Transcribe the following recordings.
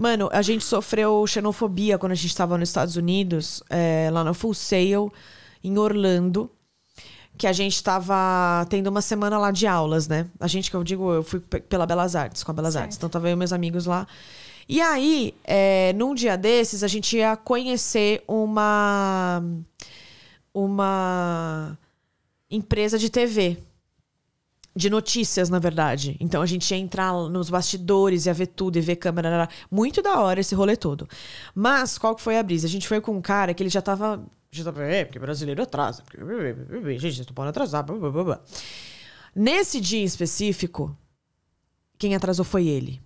Mano, a gente sofreu xenofobia quando a gente estava nos Estados Unidos, é, lá no Full Sail, em Orlando que a gente estava tendo uma semana lá de aulas, né? A gente, que eu digo, eu fui pela Belas Artes, com a Belas certo. Artes. Então tava eu e meus amigos lá. E aí, é, num dia desses, a gente ia conhecer uma... Uma empresa de TV de notícias, na verdade. Então a gente ia entrar nos bastidores, ia ver tudo, e ver câmera. Muito da hora esse rolê todo. Mas qual que foi a brisa? A gente foi com um cara que ele já tava. Já tava é, porque brasileiro atrasa. Porque, gente, vocês estão atrasar. Blá, blá, blá. Nesse dia em específico, quem atrasou foi ele.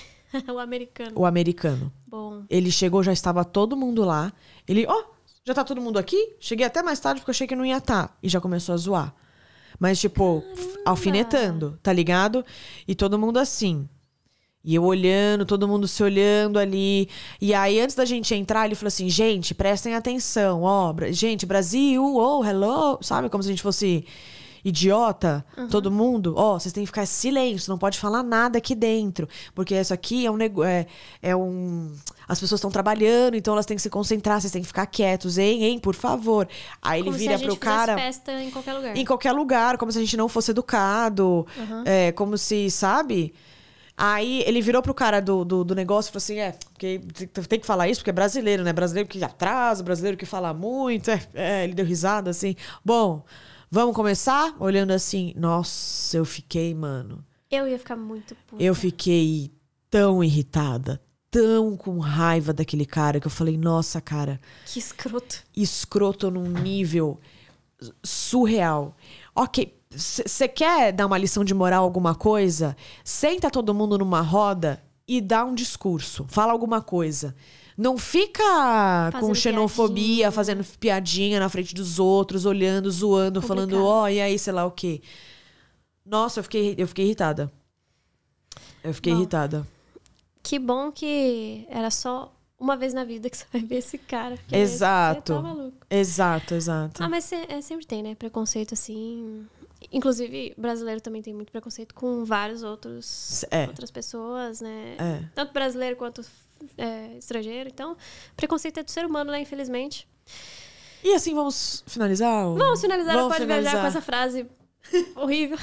o americano. O americano. Bom. Ele chegou, já estava todo mundo lá. Ele, ó, oh, já tá todo mundo aqui? Cheguei até mais tarde porque achei que não ia estar. Tá. E já começou a zoar. Mas, tipo, Caramba. alfinetando, tá ligado? E todo mundo assim. E eu olhando, todo mundo se olhando ali. E aí, antes da gente entrar, ele falou assim: gente, prestem atenção, ó, gente, Brasil, oh, hello, sabe? Como se a gente fosse idiota, uhum. todo mundo, ó, oh, vocês têm que ficar silêncio, não pode falar nada aqui dentro. Porque isso aqui é um negócio. É, é um. As pessoas estão trabalhando, então elas têm que se concentrar, vocês têm que ficar quietos, hein, hein, por favor. Aí como ele vira se a gente pro cara. festa em qualquer lugar. Em qualquer lugar, como se a gente não fosse educado. Uhum. É, como se, sabe? Aí ele virou pro cara do, do, do negócio e falou assim: é, porque tem que falar isso, porque é brasileiro, né? Brasileiro que atrasa, brasileiro que fala muito. É, é, ele deu risada assim. Bom, Vamos começar? Olhando assim, nossa, eu fiquei, mano. Eu ia ficar muito puta. Eu fiquei tão irritada, tão com raiva daquele cara que eu falei, nossa, cara. Que escroto. Escroto num nível surreal. Ok, você quer dar uma lição de moral, alguma coisa? Senta todo mundo numa roda e dá um discurso, fala alguma coisa. Não fica fazendo com xenofobia, piadinha. fazendo piadinha na frente dos outros, olhando, zoando, Complicado. falando, ó, oh, e aí, sei lá o quê. Nossa, eu fiquei, eu fiquei irritada. Eu fiquei bom, irritada. Que bom que era só uma vez na vida que você vai ver esse cara. Exato. Você tá maluco. Exato, exato. Ah, mas cê, é, sempre tem, né? Preconceito assim. Inclusive, brasileiro também tem muito preconceito com vários outros é. outras pessoas, né? É. Tanto brasileiro quanto é, estrangeiro. Então, preconceito é do ser humano, né? Infelizmente. E assim, vamos finalizar? Vamos finalizar. Vamos pode finalizar. viajar com essa frase horrível.